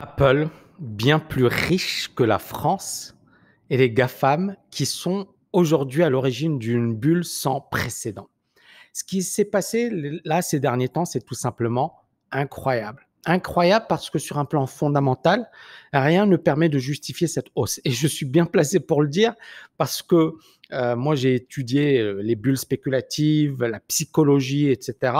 Apple, bien plus riche que la France, et les GAFAM qui sont aujourd'hui à l'origine d'une bulle sans précédent. Ce qui s'est passé là ces derniers temps, c'est tout simplement incroyable. Incroyable parce que sur un plan fondamental, rien ne permet de justifier cette hausse. Et je suis bien placé pour le dire parce que euh, moi j'ai étudié euh, les bulles spéculatives, la psychologie, etc.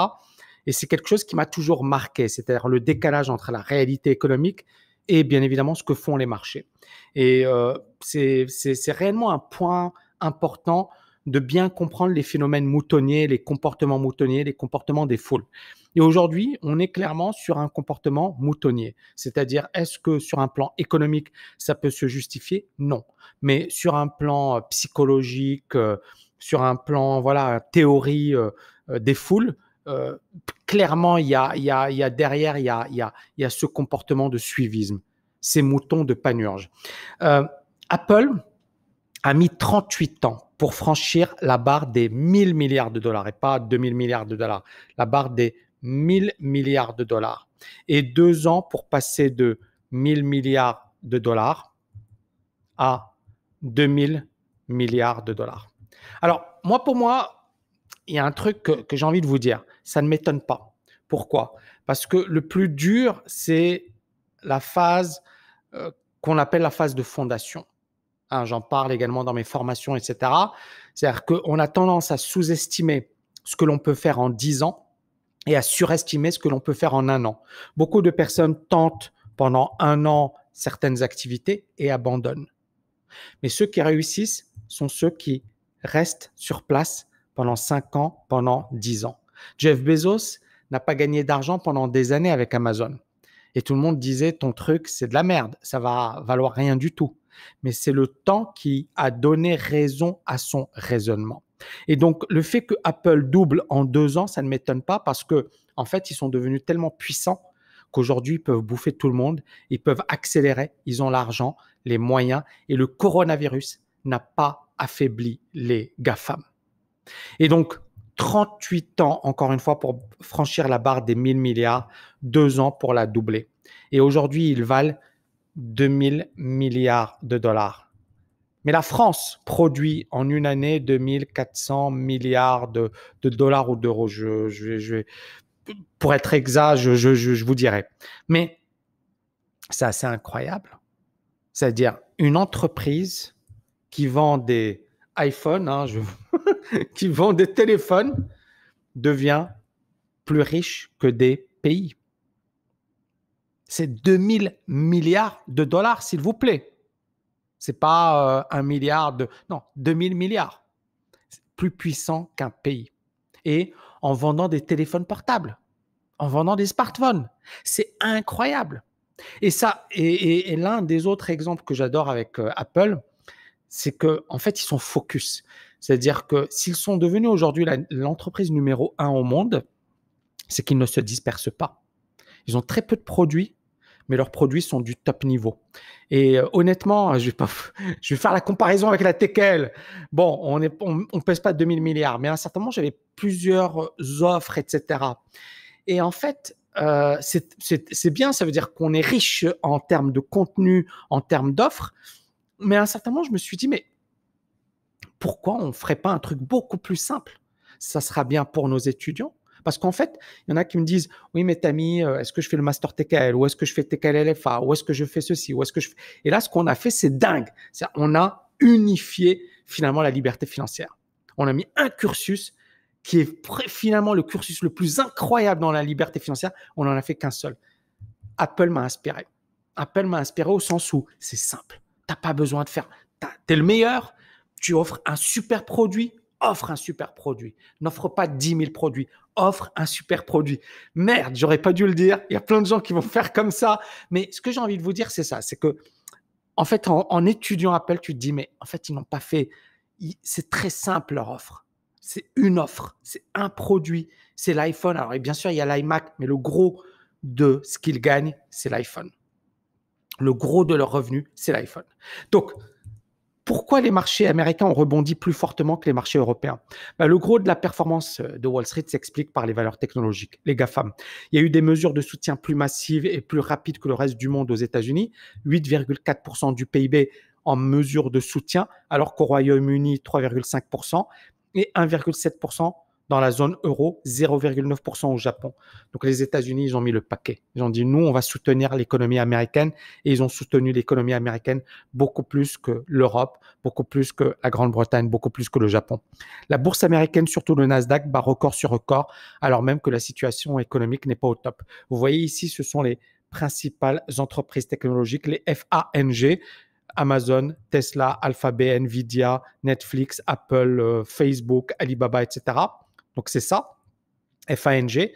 Et c'est quelque chose qui m'a toujours marqué, c'est-à-dire le décalage entre la réalité économique et bien évidemment ce que font les marchés. Et euh, c'est réellement un point important de bien comprendre les phénomènes moutonniers, les comportements moutonniers, les comportements des foules. Et aujourd'hui, on est clairement sur un comportement moutonnier. C'est-à-dire, est-ce que sur un plan économique, ça peut se justifier Non. Mais sur un plan euh, psychologique, euh, sur un plan, voilà, théorie des foules, euh, clairement, il y, a, derrière, il y a, ce comportement de suivisme, ces moutons de panurge. Euh, Apple a mis 38 ans pour franchir la barre des 1000 milliards de dollars et pas 2000 milliards de dollars, la barre des 1000 milliards de dollars et deux ans pour passer de 1000 milliards de dollars à 2000 milliards de dollars. Alors, moi, pour moi, il y a un truc que, j'ai envie de vous dire. Ça ne m'étonne pas. Pourquoi Parce que le plus dur, c'est la phase euh, qu'on appelle la phase de fondation. Hein, j'en parle également dans mes formations, etc. C'est-à-dire qu'on a tendance à sous-estimer ce que l'on peut faire en 10 ans et à surestimer ce que l'on peut faire en un an. Beaucoup de personnes tentent pendant un an certaines activités et abandonnent. Mais ceux qui réussissent sont ceux qui restent sur place pendant 5 ans, pendant 10 ans. Jeff Bezos n'a pas gagné d'argent pendant des années avec Amazon. Et tout le monde disait, ton truc, c'est de la merde, ça va valoir rien du tout. Mais c'est le temps qui a donné raison à son raisonnement. Et donc, le fait que Apple double en deux ans, ça ne m'étonne pas parce que, en fait, ils sont devenus tellement puissants qu'aujourd'hui, ils peuvent bouffer tout le monde, ils peuvent accélérer, ils ont l'argent, les moyens, et le coronavirus n'a pas affaibli les GAFAM. Et donc, 38 ans, encore une fois, pour franchir la barre des 1000 milliards, deux ans pour la doubler. Et aujourd'hui, ils valent 2000 milliards de dollars. Mais la France produit en une année 2400 milliards de, dollars ou d'euros. Je, je, pour être exact, je, vous dirais. Mais c'est assez incroyable. C'est-à-dire une entreprise qui vend des iPhones, hein, je, qui vend des téléphones devient plus riche que des pays. C'est 2000 milliards de dollars, s'il vous plaît. C'est pas euh, un milliard de... Non, 2000 milliards. Plus puissant qu'un pays. Et en vendant des téléphones portables, en vendant des smartphones. C'est incroyable. Et ça, et, l'un des autres exemples que j'adore avec euh, Apple, c'est que en fait, ils sont focus. C'est-à-dire que s'ils sont devenus aujourd'hui l'entreprise numéro un au monde, c'est qu'ils ne se dispersent pas. Ils ont très peu de produits, mais leurs produits sont du top niveau. Et euh, honnêtement, hein, je vais, pas, je vais faire la comparaison avec la TKL. Bon, on ne pèse pas 2000 milliards, mais à un certain moment, j'avais plusieurs euh, offres, etc. Et en fait, euh, c'est bien, ça veut dire qu'on est riche en termes de contenu, en termes d'offres, mais à un certain moment, je me suis dit, mais pourquoi on ne ferait pas un truc beaucoup plus simple Ça sera bien pour nos étudiants. Parce qu'en fait, il y en a qui me disent Oui, mais Tammy, euh, est-ce que je fais le master TKL Ou est-ce que je fais TKL-LFA Ou est-ce que je fais ceci Ou est-ce que je fais... Et là, ce qu'on a fait, c'est dingue. On a unifié finalement la liberté financière. On a mis un cursus qui est finalement le cursus le plus incroyable dans la liberté financière. On n'en a fait qu'un seul. Apple m'a inspiré. Apple m'a inspiré au sens où c'est simple. Tu n'as pas besoin de faire. Tu es le meilleur, tu offres un super produit, offre un super produit. N'offre pas 10 000 produits, offre un super produit. Merde, j'aurais pas dû le dire. Il y a plein de gens qui vont faire comme ça. Mais ce que j'ai envie de vous dire, c'est ça. C'est que, en fait, en, étudiant Apple, tu te dis, mais en fait, ils n'ont pas fait. C'est très simple leur offre. C'est une offre, c'est un produit, c'est l'iPhone. Alors, et bien sûr, il y a l'iMac, mais le gros de ce qu'ils gagnent, c'est l'iPhone. Le gros de leur revenu, c'est l'iPhone. Donc, pourquoi les marchés américains ont rebondi plus fortement que les marchés européens bah, Le gros de la performance euh, de Wall Street s'explique par les valeurs technologiques, les GAFAM. Il y a eu des mesures de soutien plus massives et plus rapides que le reste du monde aux États-Unis, 8,4% du PIB en mesures de soutien, alors qu'au Royaume-Uni, 3,5% et 1,7% dans la zone euro, 0,9% au Japon. Donc les États-Unis, ils ont mis le paquet. Ils ont dit, nous, on va soutenir l'économie américaine et ils ont soutenu l'économie américaine beaucoup plus que l'Europe, beaucoup plus que la Grande-Bretagne, beaucoup plus que le Japon. La bourse américaine, surtout le Nasdaq, bat record sur record, alors même que la situation économique n'est pas au top. Vous voyez ici, ce sont les principales entreprises technologiques, les FANG, Amazon, Tesla, Alphabet, Nvidia, Netflix, Apple, euh, Facebook, Alibaba, etc. Donc c'est ça, FANG.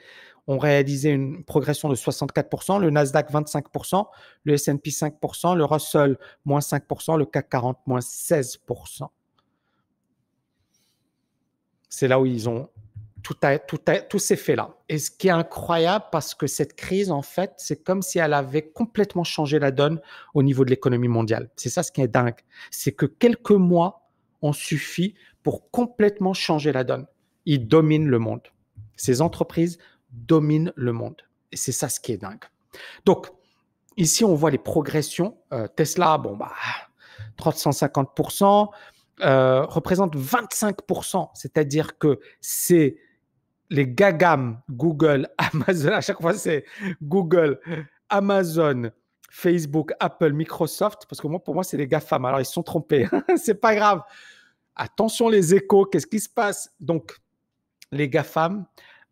On réalisait une progression de 64%, le Nasdaq 25%, le SP 5%, le Russell moins 5%, le CAC 40 moins 16%. C'est là où ils ont tout, ces tout, tout s'est fait là. Et ce qui est incroyable, parce que cette crise, en fait, c'est comme si elle avait complètement changé la donne au niveau de l'économie mondiale. C'est ça ce qui est dingue. C'est que quelques mois ont suffi pour complètement changer la donne ils dominent le monde. Ces entreprises dominent le monde. Et c'est ça ce qui est dingue. Donc, ici, on voit les progressions. Euh, Tesla, bon, bah, 350%, euh, représente 25%. C'est-à-dire que c'est les gagam Google, Amazon, à chaque fois c'est Google, Amazon, Facebook, Apple, Microsoft, parce que moi, pour moi, c'est les GAFAM. Alors, ils se sont trompés. c'est pas grave. Attention les échos, qu'est-ce qui se passe Donc, les GAFAM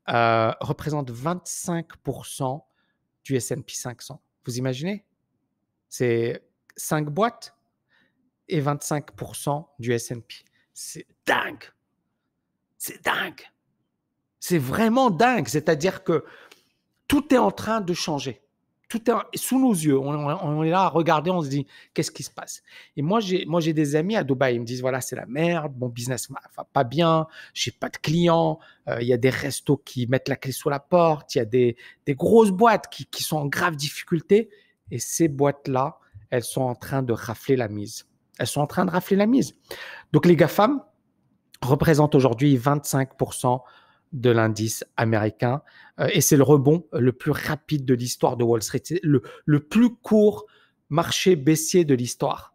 euh, représentent 25% du SP 500. Vous imaginez C'est 5 boîtes et 25% du SP. C'est dingue. C'est dingue. C'est vraiment dingue. C'est-à-dire que tout est en train de changer tout est sous nos yeux. On, est là à regarder, on se dit qu'est-ce qui se passe. Et moi, j'ai, moi, j'ai des amis à Dubaï, ils me disent voilà, c'est la merde, mon business va pas bien, j'ai pas de clients, euh, il y a des restos qui mettent la clé sous la porte, il y a des, grosses boîtes qui, qui, sont en grave difficulté. Et ces boîtes-là, elles sont en train de rafler la mise. Elles sont en train de rafler la mise. Donc les GAFAM représentent aujourd'hui 25% de l'indice américain. Euh, et c'est le rebond le plus rapide de l'histoire de Wall Street. C'est le, plus court marché baissier de l'histoire.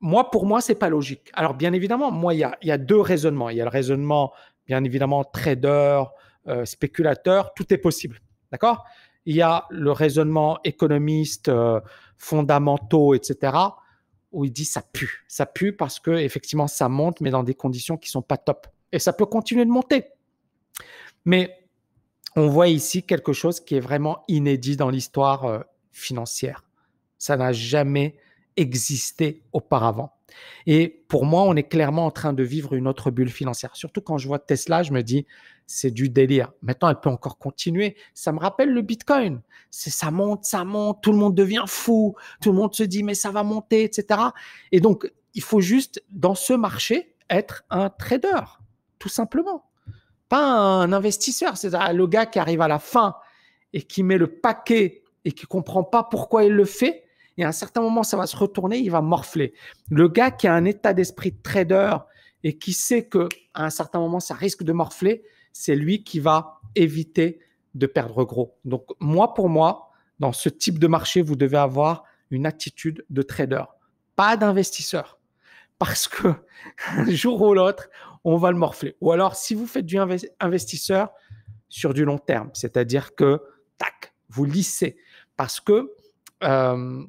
Moi, pour moi, c'est pas logique. Alors, bien évidemment, moi, il y, a, deux raisonnements. Il y a le raisonnement, bien évidemment, trader, euh, spéculateur, tout est possible. D'accord Il y a le raisonnement économiste, euh, fondamentaux, etc., où il dit ça pue. Ça pue parce que, effectivement, ça monte, mais dans des conditions qui sont pas top. Et ça peut continuer de monter. Mais on voit ici quelque chose qui est vraiment inédit dans l'histoire euh, financière. Ça n'a jamais existé auparavant. Et pour moi, on est clairement en train de vivre une autre bulle financière. Surtout quand je vois Tesla, je me dis, c'est du délire. Maintenant, elle peut encore continuer. Ça me rappelle le Bitcoin. C'est ça monte, ça monte, tout le monde devient fou, tout le monde se dit, mais ça va monter, etc. Et donc, il faut juste, dans ce marché, être un trader, tout simplement pas un investisseur, c'est le gars qui arrive à la fin et qui met le paquet et qui comprend pas pourquoi il le fait. Et à un certain moment, ça va se retourner, il va morfler. Le gars qui a un état d'esprit de trader et qui sait que à un certain moment, ça risque de morfler, c'est lui qui va éviter de perdre gros. Donc moi, pour moi, dans ce type de marché, vous devez avoir une attitude de trader, pas d'investisseur. Parce que un jour ou l'autre, on va le morfler. Ou alors, si vous faites du investisseur sur du long terme, c'est-à-dire que, tac, vous lissez, parce que euh,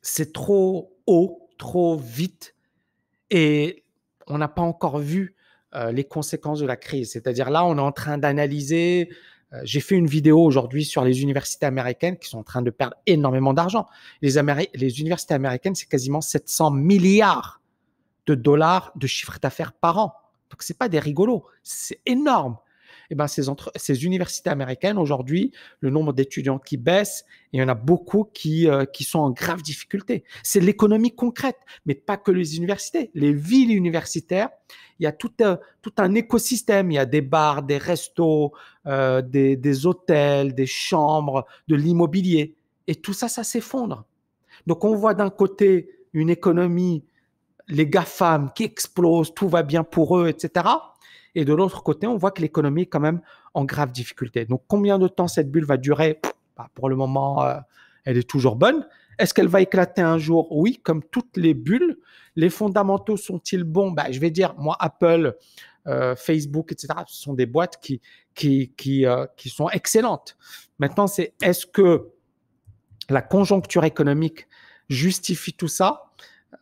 c'est trop haut, trop vite, et on n'a pas encore vu euh, les conséquences de la crise. C'est-à-dire là, on est en train d'analyser. Euh, j'ai fait une vidéo aujourd'hui sur les universités américaines qui sont en train de perdre énormément d'argent. Les, les universités américaines, c'est quasiment 700 milliards de dollars de chiffre d'affaires par an. Donc, ce n'est pas des rigolos, c'est énorme. et eh ben, ces, entre ces, universités américaines, aujourd'hui, le nombre d'étudiants qui baisse, il y en a beaucoup qui, euh, qui sont en grave difficulté. C'est l'économie concrète, mais pas que les universités. Les villes universitaires, il y a tout un, euh, tout un écosystème. Il y a des bars, des restos, euh, des, des hôtels, des chambres, de l'immobilier. Et tout ça, ça s'effondre. Donc, on voit d'un côté une économie les GAFAM qui explosent, tout va bien pour eux, etc. Et de l'autre côté, on voit que l'économie est quand même en grave difficulté. Donc, combien de temps cette bulle va durer bah, Pour le moment, euh, elle est toujours bonne. Est-ce qu'elle va éclater un jour Oui, comme toutes les bulles. Les fondamentaux sont-ils bons bah, Je vais dire, moi, Apple, euh, Facebook, etc., ce sont des boîtes qui, qui, qui, euh, qui sont excellentes. Maintenant, c'est est-ce que la conjoncture économique justifie tout ça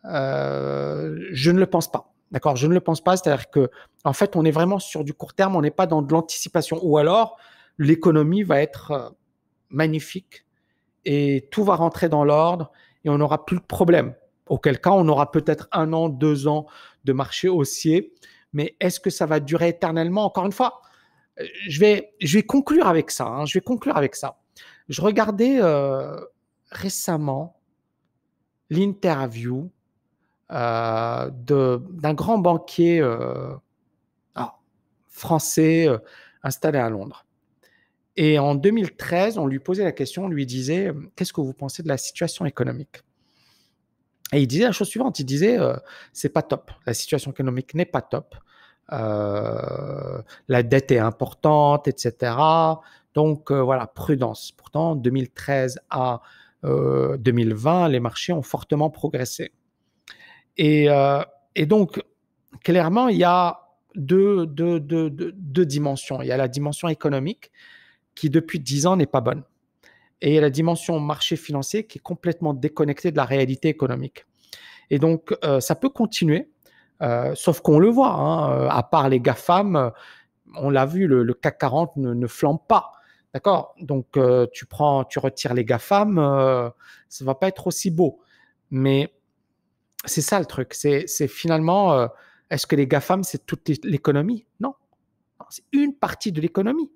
euh, je ne le pense pas. D'accord Je ne le pense pas. C'est-à-dire que, en fait, on est vraiment sur du court terme, on n'est pas dans de l'anticipation. Ou alors, l'économie va être euh, magnifique et tout va rentrer dans l'ordre et on n'aura plus de problème. Auquel cas, on aura peut-être un an, deux ans de marché haussier. Mais est-ce que ça va durer éternellement Encore une fois, euh, je vais, je vais conclure avec ça. Hein. je vais conclure avec ça. Je regardais récemment l'interview euh, d'un grand banquier euh, ah, français euh, installé à Londres. Et en 2013, on lui posait la question, on lui disait, qu'est-ce que vous pensez de la situation économique Et il disait la chose suivante, il disait, c'est pas top, la situation économique n'est pas top, la dette est importante, etc. Donc voilà, prudence. Pourtant, 2013 à 2020, les marchés ont fortement progressé. Euh, et, donc, clairement, il y a deux, deux, deux, dimensions. Il y a la dimension économique qui, depuis 10 ans, n'est pas bonne. Et il y a la dimension marché financier qui est complètement déconnectée de la réalité économique. Et donc, euh, ça peut continuer, euh, sauf qu'on le voit, hein, à part les GAFAM, on l'a vu, le, CAC 40 ne, flambe pas. D'accord Donc, tu prends, tu retires les GAFAM, ça ne va pas être aussi beau. Mais c'est ça le truc. C'est, finalement, euh, est-ce que les GAFAM, c'est toute l'économie Non. C'est une partie de l'économie.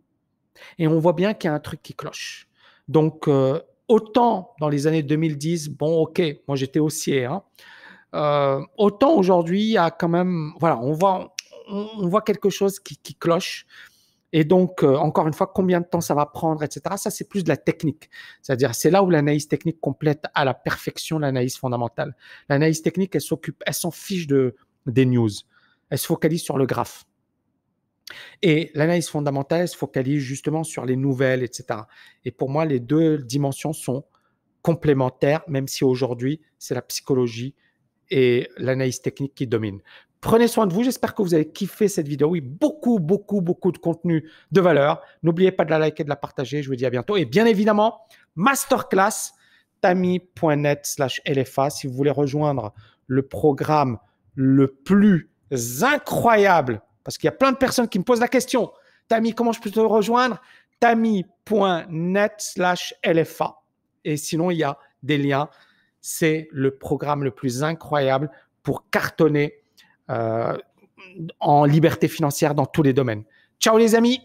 Et on voit bien qu'il y a un truc qui cloche. Donc, euh, autant dans les années 2010, bon, ok, moi j'étais haussier, hein, euh, autant aujourd'hui, a quand même, voilà, on voit, quelque chose qui cloche. Et donc, euh, encore une fois, combien de temps ça va prendre, etc. Ça, c'est plus de la technique. C'est-à-dire, c'est là où l'analyse technique complète à la perfection l'analyse fondamentale. L'analyse technique, elle s'occupe, elle s'en fiche de, des news. Elle se focalise sur le graphe. Et l'analyse fondamentale elle se focalise justement sur les nouvelles, etc. Et pour moi, les deux dimensions sont complémentaires, même si aujourd'hui, c'est la psychologie et l'analyse technique qui dominent. Prenez soin de vous. J'espère que vous avez kiffé cette vidéo. Oui, beaucoup, beaucoup, beaucoup de contenu de valeur. N'oubliez pas de la liker, de la partager. Je vous dis à bientôt. Et bien évidemment, masterclass tami.net slash LFA. Si vous voulez rejoindre le programme le plus incroyable, parce qu'il y a plein de personnes qui me posent la question, Tami, comment je peux te rejoindre Tami.net slash LFA. Et sinon, il y a des liens. C'est le programme le plus incroyable pour cartonner euh, en liberté financière dans tous les domaines. Ciao les amis